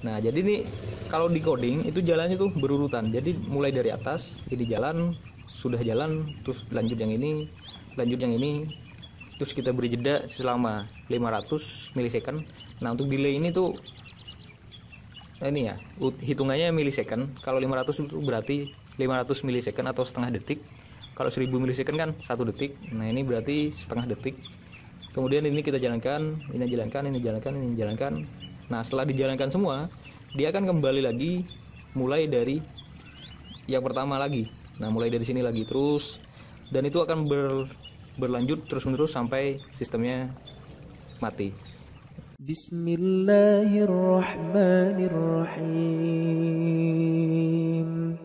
Nah, jadi ini kalau di coding itu jalannya tuh berurutan. Jadi mulai dari atas, ini jalan, sudah jalan, terus lanjut yang ini, lanjut yang ini, terus kita beri jeda selama 500 milisecond. Nah, untuk delay ini tuh ini ya, hitungannya milisecond. Kalau 500 itu berarti 500 milisecond atau setengah detik. Kalau 1000 milisecond kan satu detik. Nah, ini berarti setengah detik. Kemudian ini kita jalankan, ini jalankan, ini jalankan, ini jalankan Nah, setelah dijalankan semua, dia akan kembali lagi mulai dari yang pertama lagi. Nah, mulai dari sini lagi terus dan itu akan ber, berlanjut terus-menerus sampai sistemnya mati. Bismillahirrahmanirrahim.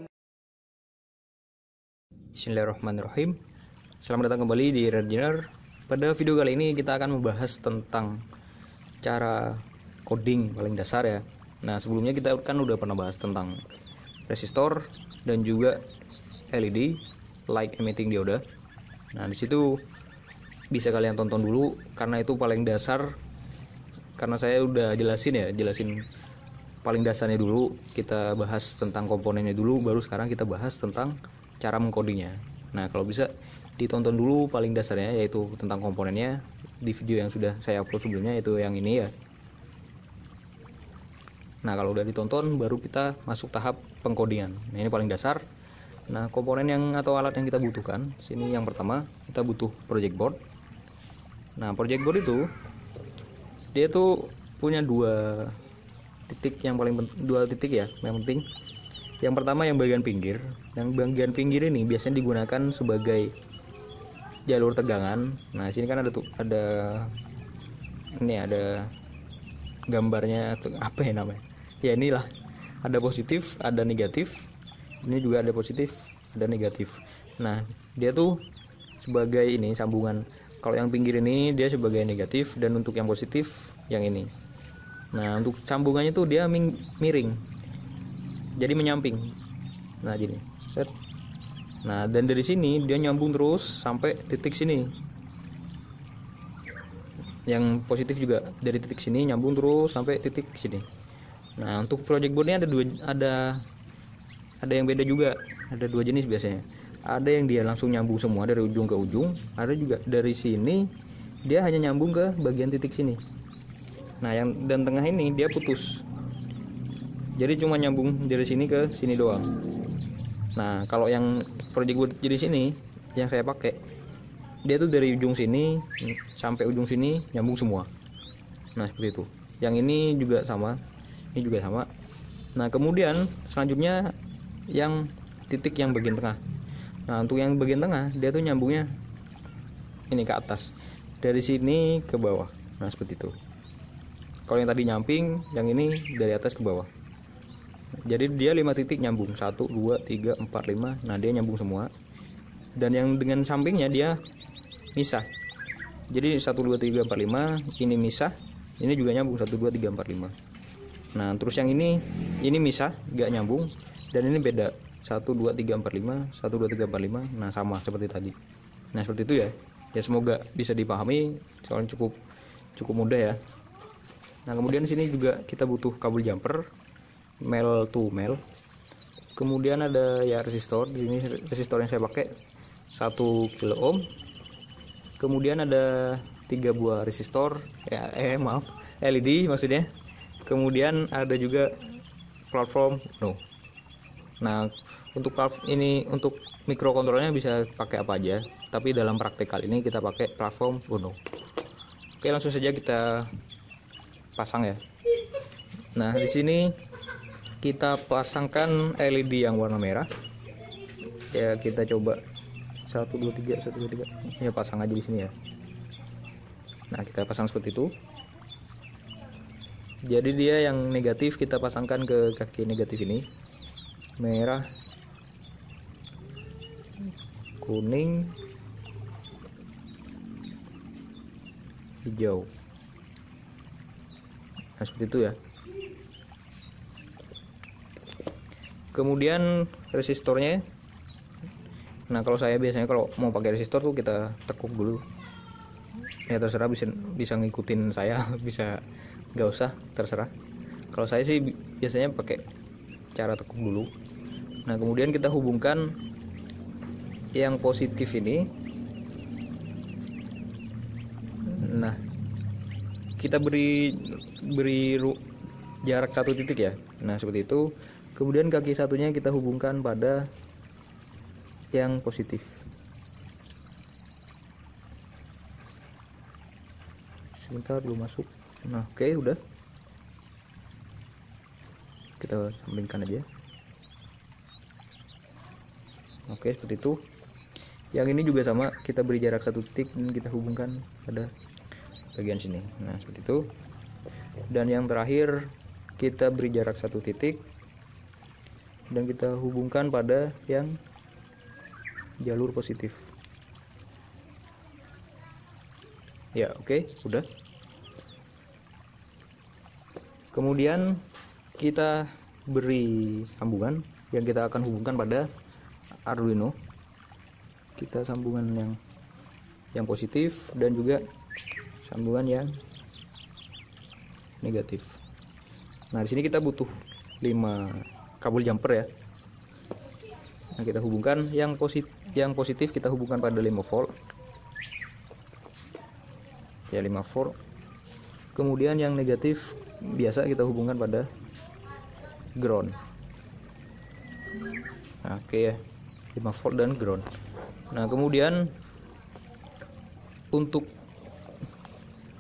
Bismillahirrahmanirrahim. Selamat datang kembali di Rediner. Pada video kali ini kita akan membahas tentang cara coding paling dasar ya. Nah, sebelumnya kita kan udah pernah bahas tentang resistor dan juga LED light emitting dioda. Nah, disitu bisa kalian tonton dulu karena itu paling dasar karena saya udah jelasin ya, jelasin paling dasarnya dulu kita bahas tentang komponennya dulu baru sekarang kita bahas tentang cara mengkodingnya. Nah, kalau bisa ditonton dulu paling dasarnya yaitu tentang komponennya di video yang sudah saya upload sebelumnya yaitu yang ini ya Nah, kalau udah ditonton baru kita masuk tahap pengkodingan. Nah, ini paling dasar. Nah, komponen yang atau alat yang kita butuhkan, sini yang pertama kita butuh project board. Nah, project board itu dia tuh punya dua titik yang paling dua titik ya, yang penting. Yang pertama yang bagian pinggir. Yang bagian pinggir ini biasanya digunakan sebagai jalur tegangan. Nah, sini kan ada tuh ada ini ada gambarnya apa ya namanya? ya inilah ada positif ada negatif ini juga ada positif ada negatif nah dia tuh sebagai ini sambungan kalau yang pinggir ini dia sebagai negatif dan untuk yang positif yang ini nah untuk sambungannya tuh dia miring jadi menyamping nah gini nah dan dari sini dia nyambung terus sampai titik sini yang positif juga dari titik sini nyambung terus sampai titik sini Nah, untuk project board ini ada dua ada ada yang beda juga. Ada dua jenis biasanya. Ada yang dia langsung nyambung semua dari ujung ke ujung, ada juga dari sini dia hanya nyambung ke bagian titik sini. Nah, yang dan tengah ini dia putus. Jadi cuma nyambung dari sini ke sini doang. Nah, kalau yang project board jenis ini yang saya pakai dia tuh dari ujung sini sampai ujung sini nyambung semua. Nah, seperti itu. Yang ini juga sama, ini juga sama nah kemudian selanjutnya yang titik yang bagian tengah nah untuk yang bagian tengah dia tuh nyambungnya ini ke atas dari sini ke bawah nah seperti itu kalau yang tadi nyamping yang ini dari atas ke bawah jadi dia 5 titik nyambung 1 2 3 4 5 nah dia nyambung semua dan yang dengan sampingnya dia misah jadi 1 2 3 4 5 ini misah ini juga nyambung 1 2 3 4 5 nah terus yang ini ini misah gak nyambung dan ini beda 1 2 3 4 5 1 2 3 4 5 nah sama seperti tadi nah seperti itu ya ya semoga bisa dipahami soalnya cukup cukup mudah ya nah kemudian sini juga kita butuh kabel jumper mel to mel. kemudian ada ya resistor di sini resistor yang saya pakai 1 kilo ohm kemudian ada tiga buah resistor eh, eh maaf LED maksudnya kemudian ada juga platform no nah untuk ini untuk mikrokontrolnya bisa pakai apa aja tapi dalam praktek kali ini kita pakai platform Uno oke langsung saja kita pasang ya nah di sini kita pasangkan LED yang warna merah ya kita coba 1 2 3 1 2 3 ya pasang aja di sini ya nah kita pasang seperti itu jadi dia yang negatif kita pasangkan ke kaki negatif ini merah kuning hijau nah seperti itu ya kemudian resistornya nah kalau saya biasanya kalau mau pakai resistor tuh kita tekuk dulu ya terserah bisa bisa ngikutin saya bisa nggak usah terserah kalau saya sih biasanya pakai cara tekuk dulu nah kemudian kita hubungkan yang positif ini nah kita beri beri jarak satu titik ya nah seperti itu kemudian kaki satunya kita hubungkan pada yang positif sebentar belum masuk nah oke okay, udah kita sampingkan aja oke okay, seperti itu yang ini juga sama kita beri jarak satu titik dan kita hubungkan pada bagian sini nah seperti itu dan yang terakhir kita beri jarak satu titik dan kita hubungkan pada yang jalur positif ya oke okay, udah kemudian kita beri sambungan yang kita akan hubungkan pada Arduino kita sambungan yang yang positif dan juga sambungan yang negatif nah di sini kita butuh 5 kabel jumper ya nah kita hubungkan yang positif yang positif kita hubungkan pada 5 volt ya 5 volt kemudian yang negatif biasa kita hubungkan pada ground nah, oke okay ya 5 volt dan ground nah kemudian untuk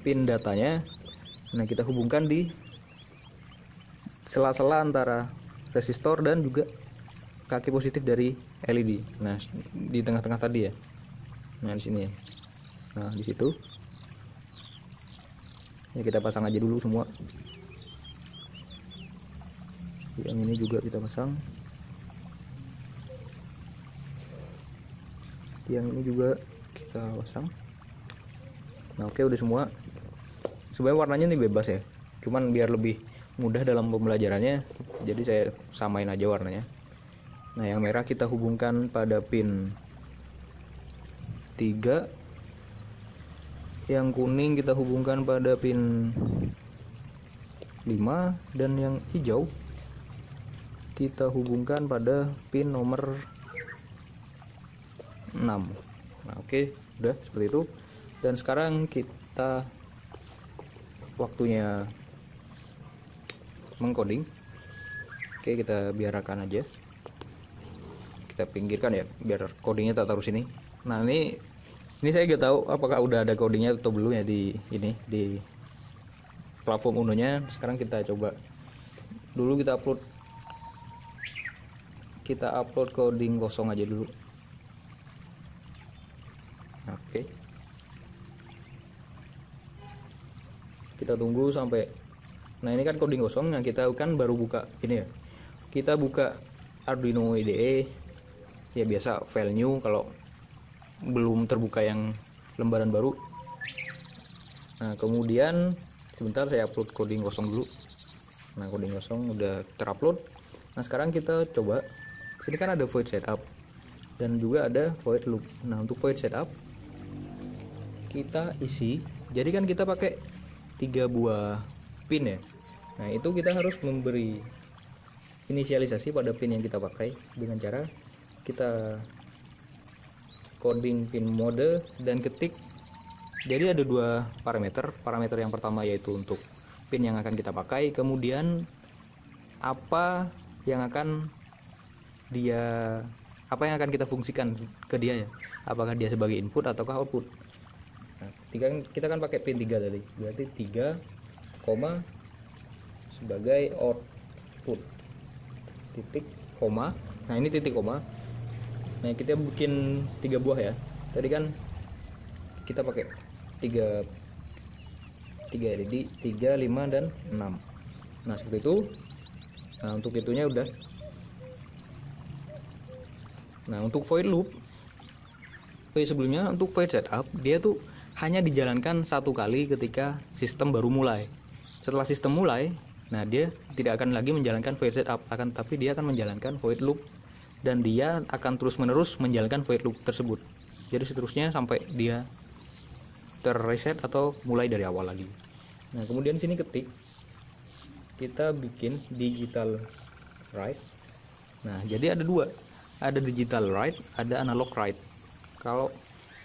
pin datanya nah kita hubungkan di sela-sela antara resistor dan juga kaki positif dari LED nah di tengah-tengah tadi ya nah di sini ya nah di situ ya kita pasang aja dulu semua yang ini juga kita pasang tiang ini juga kita pasang nah oke udah semua sebenarnya warnanya ini bebas ya cuman biar lebih mudah dalam pembelajarannya jadi saya samain aja warnanya nah yang merah kita hubungkan pada pin 3 yang kuning kita hubungkan pada pin 5 dan yang hijau kita hubungkan pada pin nomor 6 nah oke okay, udah seperti itu dan sekarang kita waktunya mengkoding oke kita biarkan aja kita pinggirkan ya biar codingnya tak taruh sini nah ini ini saya nggak tahu apakah udah ada codingnya atau belum ya di ini di platform unonya sekarang kita coba dulu kita upload kita upload coding kosong aja dulu oke okay. kita tunggu sampai nah ini kan coding kosong yang kita kan baru buka ini ya kita buka Arduino IDE ya biasa file new kalau belum terbuka yang lembaran baru nah kemudian sebentar saya upload coding kosong dulu nah coding kosong udah terupload nah sekarang kita coba sini kan ada void setup dan juga ada void loop nah untuk void setup kita isi jadi kan kita pakai tiga buah pin ya nah itu kita harus memberi inisialisasi pada pin yang kita pakai dengan cara kita coding pin mode dan ketik jadi ada dua parameter parameter yang pertama yaitu untuk pin yang akan kita pakai kemudian apa yang akan dia apa yang akan kita fungsikan ke dia ya apakah dia sebagai input ataukah output nah, tiga kan, kita kan pakai pin 3 tadi berarti 3 koma sebagai output titik koma nah ini titik koma nah kita bikin tiga buah ya tadi kan kita pakai tiga tiga ya. jadi tiga lima dan enam nah seperti itu nah untuk itunya udah Nah, untuk void loop void sebelumnya untuk void setup dia tuh hanya dijalankan satu kali ketika sistem baru mulai. Setelah sistem mulai, nah dia tidak akan lagi menjalankan void setup akan tapi dia akan menjalankan void loop dan dia akan terus-menerus menjalankan void loop tersebut. Jadi seterusnya sampai dia terreset atau mulai dari awal lagi. Nah, kemudian sini ketik kita bikin digital write. Nah, jadi ada dua ada digital write ada analog write kalau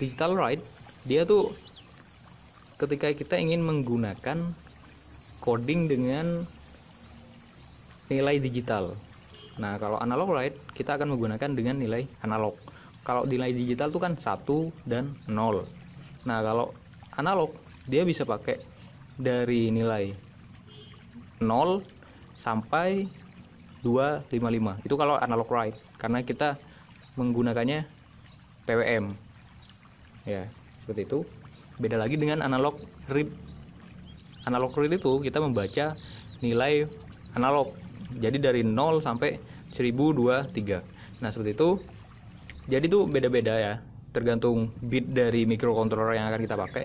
digital write dia tuh ketika kita ingin menggunakan coding dengan nilai digital nah kalau analog write kita akan menggunakan dengan nilai analog kalau nilai digital tuh kan 1 dan 0 nah kalau analog dia bisa pakai dari nilai 0 sampai 255 itu kalau analog ride karena kita menggunakannya PWM ya seperti itu beda lagi dengan analog read analog read itu kita membaca nilai analog jadi dari 0 sampai 1023 nah seperti itu jadi itu beda-beda ya tergantung bit dari microcontroller yang akan kita pakai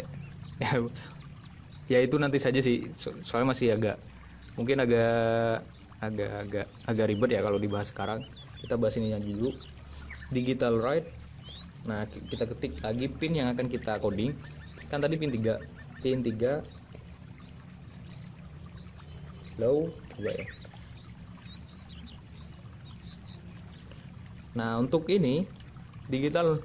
ya, ya itu nanti saja sih so soalnya masih agak mungkin agak agak-agak agak ribet ya kalau dibahas sekarang kita bahas ini ininya dulu digital right nah kita ketik lagi pin yang akan kita coding kan tadi pin 3 pin 3 low 3 ya nah untuk ini digital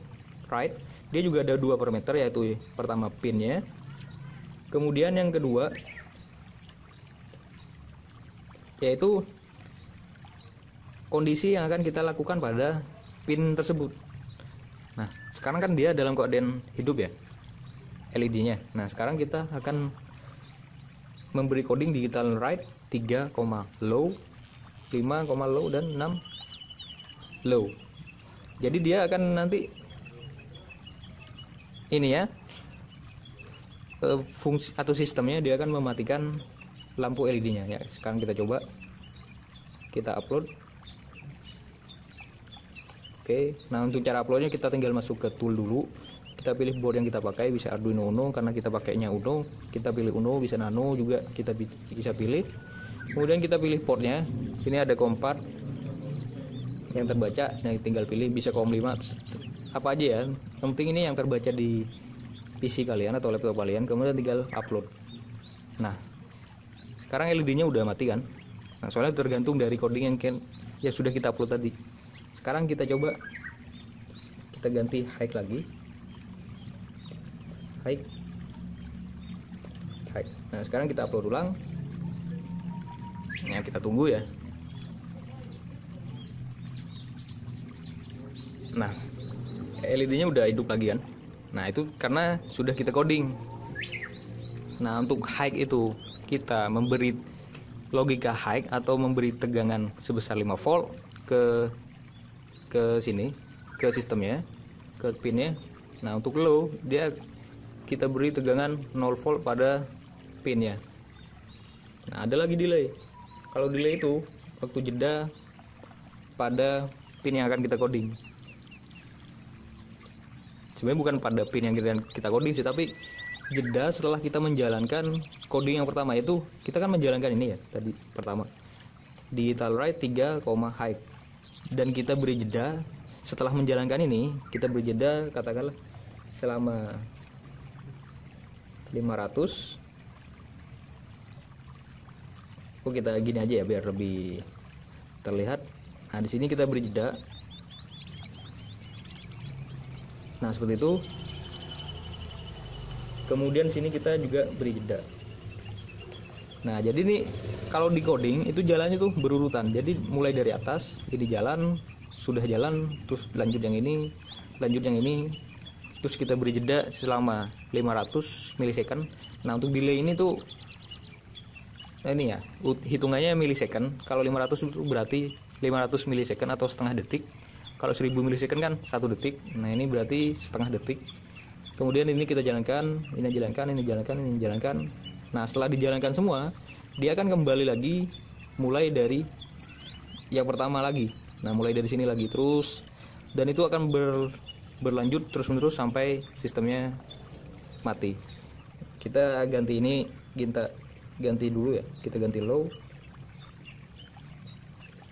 right dia juga ada dua parameter yaitu pertama pinnya kemudian yang kedua yaitu kondisi yang akan kita lakukan pada pin tersebut. Nah, sekarang kan dia dalam koden hidup ya. LED-nya. Nah, sekarang kita akan memberi coding digital write 3, low, 5, low dan 6 low. Jadi dia akan nanti ini ya eh, fungsi atau sistemnya dia akan mematikan lampu LED-nya ya. Sekarang kita coba kita upload. Oke, nah untuk cara uploadnya kita tinggal masuk ke tool dulu. Kita pilih board yang kita pakai bisa Arduino Uno karena kita pakainya Uno. Kita pilih Uno bisa Nano juga kita bisa pilih. Kemudian kita pilih portnya. Ini ada com yang terbaca, yang nah tinggal pilih bisa COM5 apa aja ya. Yang penting ini yang terbaca di PC kalian atau laptop kalian, kemudian tinggal upload. Nah, sekarang LED-nya udah mati kan? Nah, soalnya tergantung dari coding yang can, ya sudah kita upload tadi. Sekarang kita coba kita ganti high lagi. High. High. Nah, sekarang kita upload ulang. Nah, kita tunggu ya. Nah, LED-nya udah hidup lagi kan? Nah, itu karena sudah kita coding. Nah, untuk high itu kita memberi logika high atau memberi tegangan sebesar 5 volt ke ke sini ke sistemnya ke pinnya nah untuk low dia kita beri tegangan 0 volt pada pinnya nah ada lagi delay kalau delay itu waktu jeda pada pin yang akan kita coding sebenarnya bukan pada pin yang kita, coding sih tapi jeda setelah kita menjalankan coding yang pertama itu kita kan menjalankan ini ya tadi pertama digital right 3, high dan kita beri jeda setelah menjalankan ini kita beri jeda katakanlah selama 500 Oh kita gini aja ya biar lebih terlihat nah di sini kita beri jeda nah seperti itu kemudian sini kita juga beri jeda nah jadi nih kalau di coding itu jalannya tuh berurutan jadi mulai dari atas jadi jalan sudah jalan terus lanjut yang ini lanjut yang ini terus kita beri jeda selama 500 milisecond nah untuk delay ini tuh nah ini ya hitungannya milisecond kalau 500 itu berarti 500 milisecond atau setengah detik kalau 1000 milisecond kan satu detik nah ini berarti setengah detik kemudian ini kita jalankan ini jalankan ini jalankan ini jalankan nah setelah dijalankan semua dia akan kembali lagi mulai dari yang pertama lagi nah mulai dari sini lagi terus dan itu akan ber, berlanjut terus menerus sampai sistemnya mati kita ganti ini ginta ganti dulu ya kita ganti low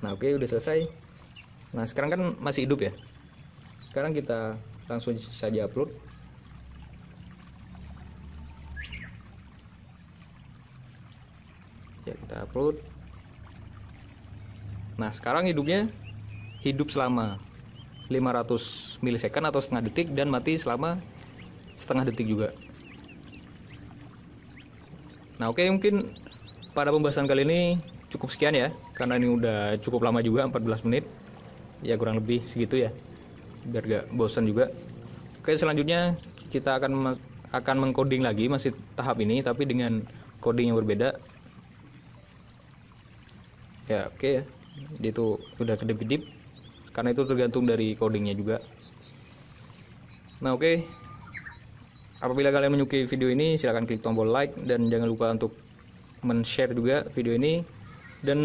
nah oke okay, udah selesai nah sekarang kan masih hidup ya sekarang kita langsung saja upload kita upload nah sekarang hidupnya hidup selama 500 milisecond atau setengah detik dan mati selama setengah detik juga nah oke okay, mungkin pada pembahasan kali ini cukup sekian ya karena ini udah cukup lama juga 14 menit ya kurang lebih segitu ya biar gak bosan juga oke selanjutnya kita akan akan mengcoding lagi masih tahap ini tapi dengan coding yang berbeda ya oke okay ya dia itu udah kedip-kedip karena itu tergantung dari codingnya juga nah oke okay. apabila kalian menyukai video ini silahkan klik tombol like dan jangan lupa untuk men-share juga video ini dan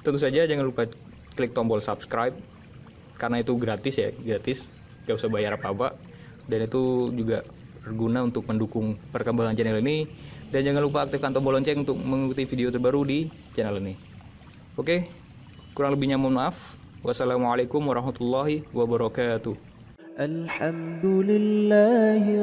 tentu saja jangan lupa klik tombol subscribe karena itu gratis ya gratis gak usah bayar apa-apa dan itu juga berguna untuk mendukung perkembangan channel ini dan jangan lupa aktifkan tombol lonceng untuk mengikuti video terbaru di channel ini Oke, kurang lebihnya mohon maaf. Wassalamualaikum warahmatullahi wabarakatuh. Alhamdulillahi